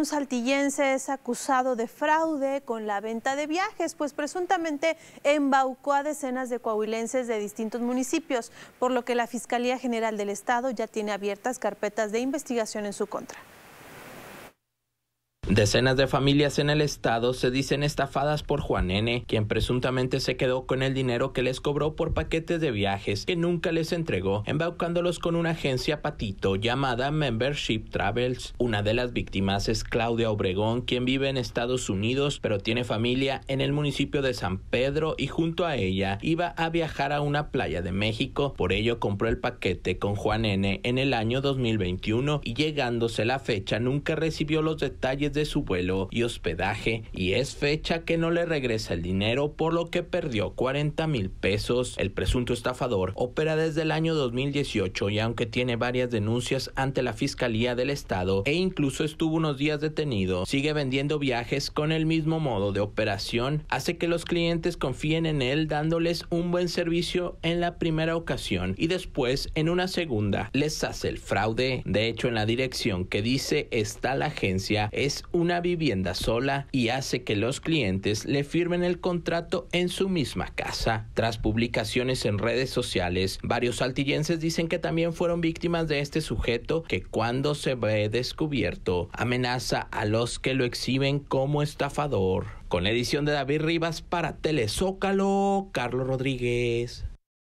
Un saltillense es acusado de fraude con la venta de viajes, pues presuntamente embaucó a decenas de coahuilenses de distintos municipios, por lo que la Fiscalía General del Estado ya tiene abiertas carpetas de investigación en su contra. Decenas de familias en el estado se dicen estafadas por Juan N., quien presuntamente se quedó con el dinero que les cobró por paquetes de viajes que nunca les entregó, embaucándolos con una agencia patito llamada Membership Travels. Una de las víctimas es Claudia Obregón, quien vive en Estados Unidos, pero tiene familia en el municipio de San Pedro y junto a ella iba a viajar a una playa de México. Por ello compró el paquete con Juan N. en el año 2021 y llegándose la fecha nunca recibió los detalles de su vuelo y hospedaje y es fecha que no le regresa el dinero por lo que perdió 40 mil pesos. El presunto estafador opera desde el año 2018 y aunque tiene varias denuncias ante la Fiscalía del Estado e incluso estuvo unos días detenido, sigue vendiendo viajes con el mismo modo de operación, hace que los clientes confíen en él dándoles un buen servicio en la primera ocasión y después en una segunda les hace el fraude. De hecho, en la dirección que dice está la agencia es una vivienda sola y hace que los clientes le firmen el contrato en su misma casa. Tras publicaciones en redes sociales, varios saltillenses dicen que también fueron víctimas de este sujeto que cuando se ve descubierto amenaza a los que lo exhiben como estafador. Con la edición de David Rivas para Telezócalo, Carlos Rodríguez.